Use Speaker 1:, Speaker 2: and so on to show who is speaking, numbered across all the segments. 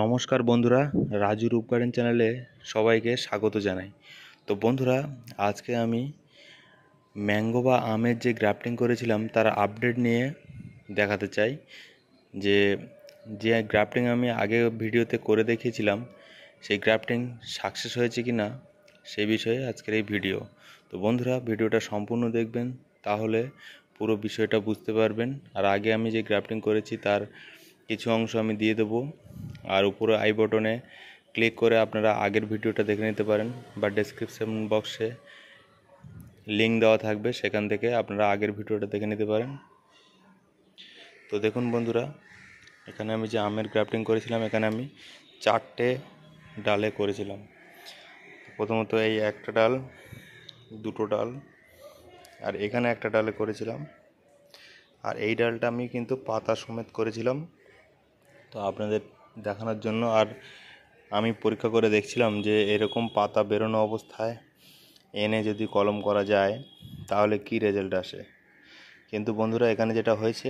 Speaker 1: নমস্কার বন্ধুরা রাজু রূপ গার্ডেন চ্যানেলে সবাইকে স্বাগত জানাই তো বন্ধুরা আজকে আমি ম্যাঙ্গো বা আমের যে গ্রাফটিং করেছিলাম তার আপডেট নিয়ে দেখাতে চাই যে যে গ্রাফটিং আমি আগে ভিডিওতে করে দেখিয়েছিলাম সেই গ্রাফটিং সাকসেস হয়েছে কি না সেই বিষয়ে আজকের এই ভিডিও তো বন্ধুরা ভিডিওটা সম্পূর্ণ দেখবেন তাহলে পুরো বিষয়টা বুঝতে পারবেন আর আগে আমি যে গ্রাফটিং করেছি তার কিছু অংশ আমি দিয়ে দেবো আর উপরে আই বটনে ক্লিক করে আপনারা আগের ভিডিওটা দেখে নিতে পারেন বা ডেসক্রিপশন বক্সে লিঙ্ক দেওয়া থাকবে সেখান থেকে আপনারা আগের ভিডিওটা দেখে নিতে পারেন তো দেখুন বন্ধুরা এখানে আমি যে আমের গ্রাফটিং করেছিলাম এখানে আমি চারটে ডালে করেছিলাম প্রথমত এই একটা ডাল দুটো ডাল আর এখানে একটা ডালে করেছিলাম আর এই ডালটা আমি কিন্তু পাতা সমেত করেছিলাম তো আপনাদের দেখানোর জন্য আর আমি পরীক্ষা করে দেখছিলাম যে এরকম পাতা বেরোনো অবস্থায় এনে যদি কলম করা যায় তাহলে কি রেজাল্ট আসে কিন্তু বন্ধুরা এখানে যেটা হয়েছে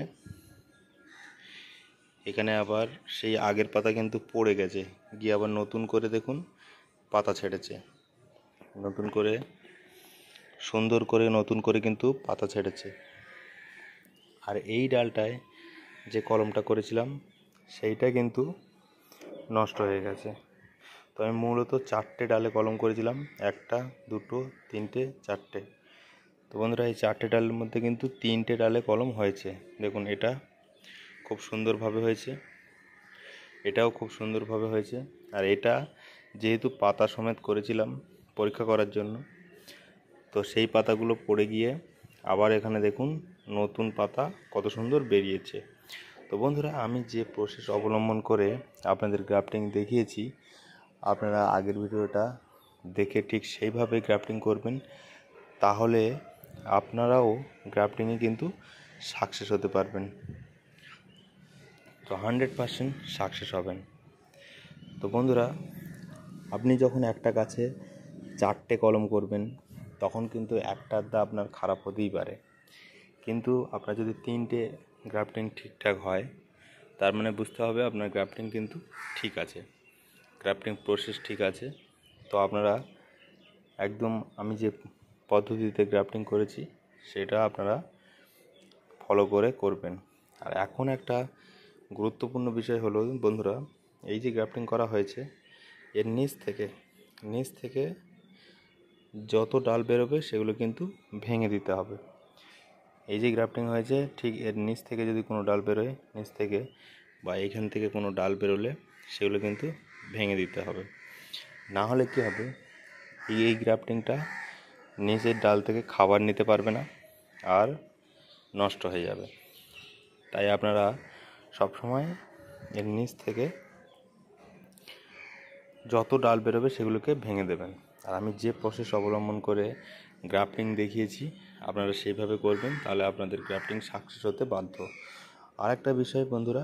Speaker 1: এখানে আবার সেই আগের পাতা কিন্তু পড়ে গেছে গিয়ে আবার নতুন করে দেখুন পাতা ছেড়েছে নতুন করে সুন্দর করে নতুন করে কিন্তু পাতা ছেড়েছে আর এই ডালটায় যে কলমটা করেছিলাম সেইটা কিন্তু নষ্ট হয়ে গেছে তো আমি মূলত চারটে ডালে কলম করেছিলাম একটা দুটো তিনটে চারটে তো বন্ধুরা এই চারটে ডালের মধ্যে কিন্তু তিনটে ডালে কলম হয়েছে দেখুন এটা খুব সুন্দরভাবে হয়েছে এটাও খুব সুন্দরভাবে হয়েছে আর এটা যেহেতু পাতা সমেত করেছিলাম পরীক্ষা করার জন্য তো সেই পাতাগুলো পড়ে গিয়ে আবার এখানে দেখুন নতুন পাতা কত সুন্দর বেরিয়েছে তো বন্ধুরা আমি যে প্রসেস অবলম্বন করে আপনাদের গ্রাফটিং দেখিয়েছি আপনারা আগের ভিডিওটা দেখে ঠিক সেইভাবে গ্রাফটিং করবেন তাহলে আপনারাও গ্রাফটিংয়ে কিন্তু সাকসেস হতে পারবেন তো হান্ড্রেড পারসেন্ট সাকসেস হবেন তো বন্ধুরা আপনি যখন একটা গাছে চারটে কলম করবেন তখন কিন্তু একটা আধা আপনার খারাপ হতেই পারে কিন্তু আপনার যদি তিনটে গ্রাফটিং ঠিকঠাক হয় তার মানে বুঝতে হবে আপনার গ্রাফটিং কিন্তু ঠিক আছে গ্রাফটিং প্রসেস ঠিক আছে তো আপনারা একদম আমি যে পদ্ধতিতে গ্রাফটিং করেছি সেটা আপনারা ফলো করে করবেন আর এখন একটা গুরুত্বপূর্ণ বিষয় হলো বন্ধুরা এই যে গ্রাফটিং করা হয়েছে এর নিচ থেকে নিচ থেকে যত ডাল বেরোবে সেগুলো কিন্তু ভেঙে দিতে হবে এই যে গ্রাফটিং হয়েছে ঠিক এর নিচ থেকে যদি কোনো ডাল বেরোয় নিচ থেকে বা এখান থেকে কোনো ডাল বেরোলে সেগুলো কিন্তু ভেঙে দিতে হবে না হলে কী হবে এই এই গ্রাফটিংটা নিচের ডাল থেকে খাবার নিতে পারবে না আর নষ্ট হয়ে যাবে তাই আপনারা সব সময় এর নিচ থেকে যত ডাল বেরোবে সেগুলোকে ভেঙে দেবেন আর আমি যে প্রসেস অবলম্বন করে গ্রাফটিং দেখিয়েছি আপনারা সেইভাবে করবেন তাহলে আপনাদের গ্রাফটিং সাকসেস হতে বাধ্য আর একটা বিষয় বন্ধুরা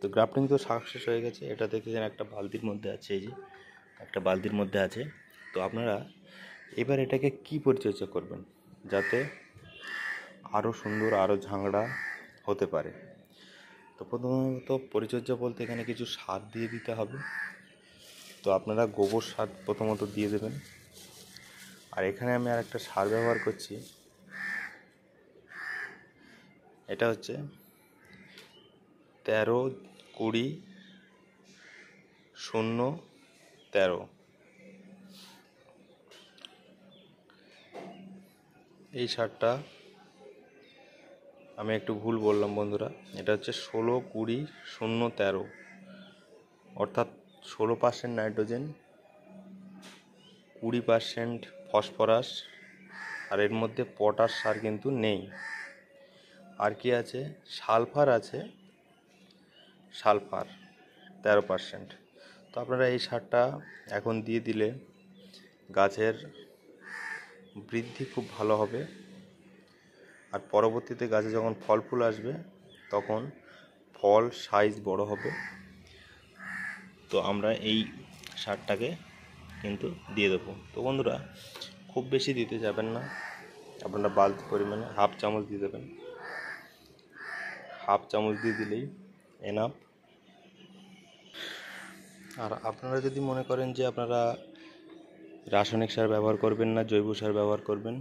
Speaker 1: তো গ্রাফটিং তো সাকসেস হয়ে গেছে এটা দেখেছেন একটা বালতির মধ্যে আছে এই যে একটা বালতির মধ্যে আছে তো আপনারা এবার এটাকে কি পরিচর্যা করবেন যাতে আরও সুন্দর আরও ঝাংড়া হতে পারে তো প্রথমত পরিচর্যা বলতে এখানে কিছু সার দিয়ে দিতে হবে তো আপনারা গোবর সার প্রথমত দিয়ে দেবেন আর এখানে আমি আর একটা সার ব্যবহার করছি এটা হচ্ছে তেরো কুড়ি শূন্য তেরো এই শার্টটা আমি একটু ভুল বললাম বন্ধুরা এটা হচ্ছে ষোলো কুড়ি শূন্য তেরো অর্থাৎ ষোলো পার্সেন্ট নাইট্রোজেন কুড়ি পার্সেন্ট ফসফরাস আর এর মধ্যে পটাশ সার কিন্তু নেই আর কি আছে সালফার আছে সালফার তেরো পার্সেন্ট তো আপনারা এই সারটা এখন দিয়ে দিলে গাছের বৃদ্ধি খুব ভালো হবে আর পরবর্তীতে গাছে যখন ফল ফুল আসবে তখন ফল সাইজ বড় হবে তো আমরা এই সারটাকে কিন্তু দিয়ে দেবো তো বন্ধুরা খুব বেশি দিতে যাবেন না আপনারা বালতি পরিমাণে হাফ চামচ দিয়ে দেবেন হাফ চামচ দিয়ে দিলেই এনাফ আর আপনারা যদি মনে করেন যে আপনারা রাসায়নিক সার ব্যবহার করবেন না জৈব সার ব্যবহার করবেন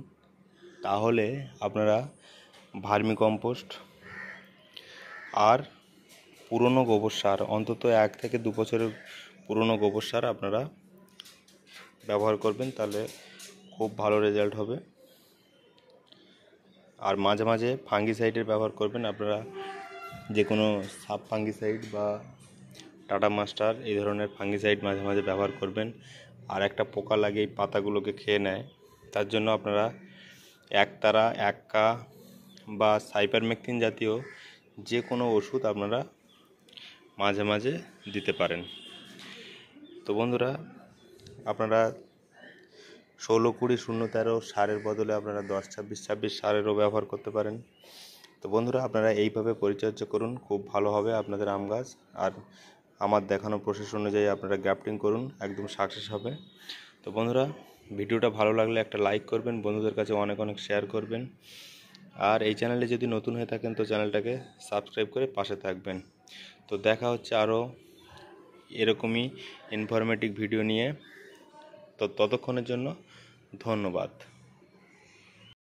Speaker 1: তাহলে আপনারা ভার্মি কম্পোস্ট আর পুরনো গোবর সার অন্তত এক থেকে দু বছরের পুরনো গোবর সার আপনারা ব্যবহার করবেন তাহলে খুব ভালো রেজাল্ট হবে আর মাঝে মাঝে ফাঙ্গিসাইডের ব্যবহার করবেন আপনারা যে কোনো সাব ফাঙ্গিসাইড বা টাটা মাস্টার এই ধরনের ফাঙ্গিসাইড মাঝে মাঝে ব্যবহার করবেন আর একটা পোকা লাগে এই পাতাগুলোকে খেয়ে নেয় তার জন্য আপনারা একতারা এক্কা বা সাইপারমেকথিন জাতীয় যে কোনো ওষুধ আপনারা মাঝে মাঝে দিতে পারেন তো বন্ধুরা আপনারা ষোলো কুড়ি শূন্য তেরো সারের বদলে আপনারা দশ ছাব্বিশ ছাব্বিশ সারেরও ব্যবহার করতে পারেন তো বন্ধুরা আপনারা এইভাবে পরিচর্যা করুন খুব ভালো হবে আপনাদের আম গাছ আর আমার দেখানো প্রসেস অনুযায়ী আপনারা গ্যাপটিং করুন একদম সাকসেস হবে তো বন্ধুরা ভিডিওটা ভালো লাগলে একটা লাইক করবেন বন্ধুদের কাছে অনেক অনেক শেয়ার করবেন আর এই চ্যানেলে যদি নতুন হয়ে থাকেন তো চ্যানেলটাকে সাবস্ক্রাইব করে পাশে থাকবেন তো দেখা হচ্ছে আরও এরকমই ইনফরমেটিভ ভিডিও নিয়ে তো ততক্ষণের জন্য ধন্যবাদ